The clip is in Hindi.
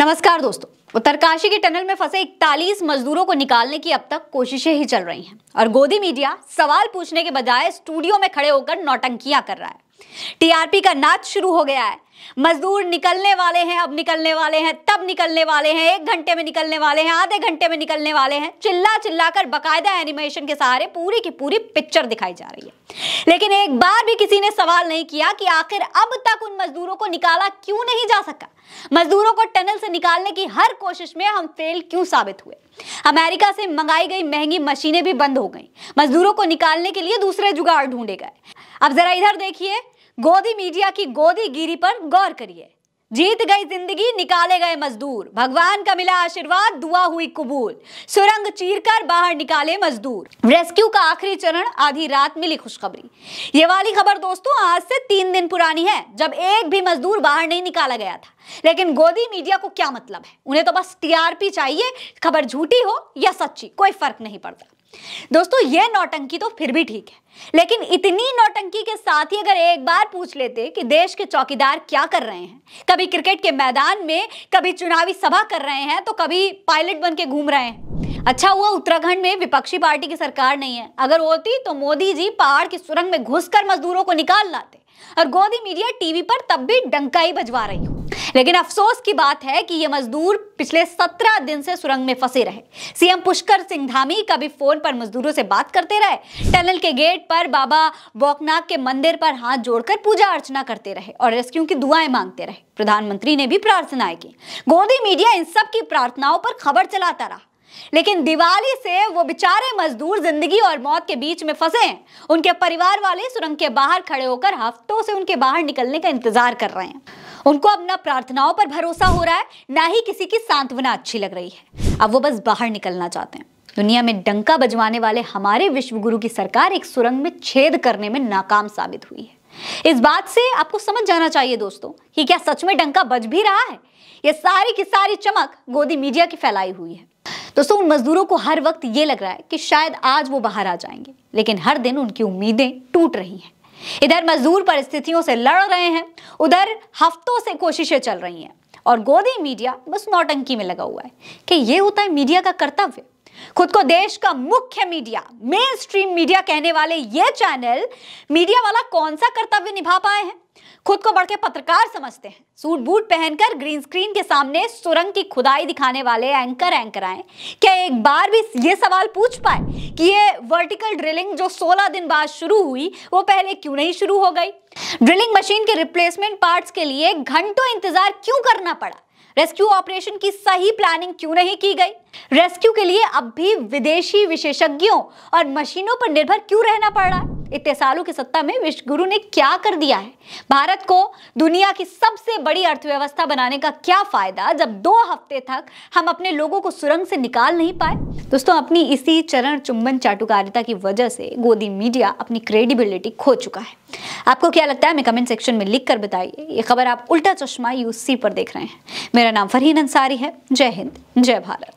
नमस्कार दोस्तों उत्तरकाशी के टनल में फंसे 41 मजदूरों को निकालने की अब तक कोशिशें ही चल रही हैं और गोदी मीडिया सवाल पूछने के बजाय स्टूडियो में खड़े होकर नौटंकियां कर रहा है टीआरपी का नाच शुरू हो गया है मजदूर निकलने वाले हैं अब निकलने वाले हैं तब निकलने वाले हैं एक घंटे में निकलने वाले हैं आधे घंटे में निकलने वाले हैं चिल्ला चिल्ला कर बकायदा एनिमेशन के सहारे पूरी की पूरी पिक्चर दिखाई जा रही है लेकिन एक बार भी किसी ने सवाल नहीं किया कि आखिर अब तक उन मजदूरों को निकाला क्यों नहीं जा सका मजदूरों को टनल से निकालने की हर कोशिश में हम फेल क्यों साबित हुए अमेरिका से मंगाई गई महंगी मशीनें भी बंद हो गई मजदूरों को निकालने के लिए दूसरे जुगाड़ ढूंढे गए अब जरा इधर देखिए गोदी मीडिया की गोदी गिरी पर गौर करिए जीत गई जिंदगी निकाले गए मजदूर भगवान का मिला आशीर्वाद दुआ हुई कबूल सुरंग चीरकर बाहर निकाले मजदूर रेस्क्यू का आखिरी चरण आधी रात मिली खुशखबरी ये वाली खबर दोस्तों आज से तीन दिन पुरानी है जब एक भी मजदूर बाहर नहीं निकाला गया था लेकिन गोदी मीडिया को क्या मतलब है उन्हें तो बस टीआरपी चाहिए खबर झूठी हो या सच्ची कोई फर्क नहीं पड़ता दोस्तों ये नौटंकी तो फिर भी ठीक है लेकिन इतनी नौटंकी के साथ ही अगर एक बार पूछ लेते कि देश के चौकीदार क्या कर रहे हैं कभी क्रिकेट के मैदान में कभी चुनावी सभा कर रहे हैं तो कभी पायलट बन के घूम रहे हैं अच्छा हुआ उत्तराखंड में विपक्षी पार्टी की सरकार नहीं है अगर होती तो मोदी जी पहाड़ की सुरंग में घुसकर मजदूरों को निकाल लाते और गोदी मीडिया टीवी पर तब भी डंकाई बजवा रही हो लेकिन अफसोस की बात है कि ये मजदूर पिछले सत्रह दिन से सुरंग में फंसे रहे सीएम पुष्कर सिंह धामी कभी फोन पर मजदूरों से बात करते रहे टनल के गेट पर बाबा बोकनाग के मंदिर पर हाथ जोड़कर पूजा अर्चना करते रहे और रेस्क्यू की दुआएं मांगते रहे प्रधानमंत्री ने भी प्रार्थनाएं की गोदी मीडिया इन सब की प्रार्थनाओं पर खबर चलाता रहा लेकिन दिवाली से वो बेचारे मजदूर जिंदगी और मौत के बीच में फंसे हैं उनके परिवार वाले सुरंग के बाहर खड़े होकर हफ्तों से उनके बाहर निकलने का इंतजार कर रहे हैं उनको अब ना प्रार्थनाओं पर भरोसा हो रहा है ना ही किसी की सांत्वना अच्छी लग रही है अब वो बस बाहर निकलना चाहते हैं दुनिया में डंका बजवाने वाले हमारे विश्वगुरु की सरकार एक सुरंग में छेद करने में नाकाम साबित हुई है इस बात से आपको समझ जाना चाहिए दोस्तों कि क्या सच में डंका बज भी रहा है यह सारी की सारी चमक गोदी मीडिया की फैलाई हुई है दोस्तों उन मजदूरों को हर वक्त ये लग रहा है कि शायद आज वो बाहर आ जाएंगे लेकिन हर दिन उनकी उम्मीदें टूट रही हैं इधर मजदूर परिस्थितियों से लड़ रहे हैं उधर हफ्तों से कोशिशें चल रही हैं और गोदी मीडिया बस नौटंकी में लगा हुआ है कि ये होता है मीडिया का कर्तव्य खुद को देश का मुख्य मीडिया मेन स्ट्रीम मीडिया कहने वाले ये चैनल मीडिया वाला कौन सा कर्तव्य निभा पाए हैं खुद को बढ़ के पत्रकार समझते हैं सूट बूट पहनकर ग्रीन स्क्रीन के सामने सुरंग की खुदाई दिखाने वाले एंकर एंकर आए क्या एक बार भी ये सवाल पूछ पाए कि ये वर्टिकल ड्रिलिंग जो 16 दिन बाद शुरू हुई वो पहले क्यों नहीं शुरू हो गई ड्रिलिंग मशीन के रिप्लेसमेंट पार्ट्स के लिए घंटों इंतजार क्यों करना पड़ा रेस्क्यू ऑपरेशन की सही प्लानिंग क्यों नहीं की गई रेस्क्यू के लिए अब भी विदेशी विशेषज्ञों और मशीनों पर निर्भर क्यों रहना पड़ रहा है इतने सालों की सत्ता में विश्व गुरु ने क्या कर दिया है भारत को दुनिया की सबसे बड़ी अर्थव्यवस्था बनाने का क्या फायदा जब दो हफ्ते तक हम अपने लोगों को सुरंग से निकाल नहीं पाए दोस्तों अपनी इसी चरण चुंबन चाटुकारिता की वजह से गोदी मीडिया अपनी क्रेडिबिलिटी खो चुका है आपको क्या लगता है हमें कमेंट सेक्शन में लिख बताइए ये खबर आप उल्टा चश्मा यूसी पर देख रहे हैं मेरा नाम फरहीन अंसारी है जय हिंद जय भारत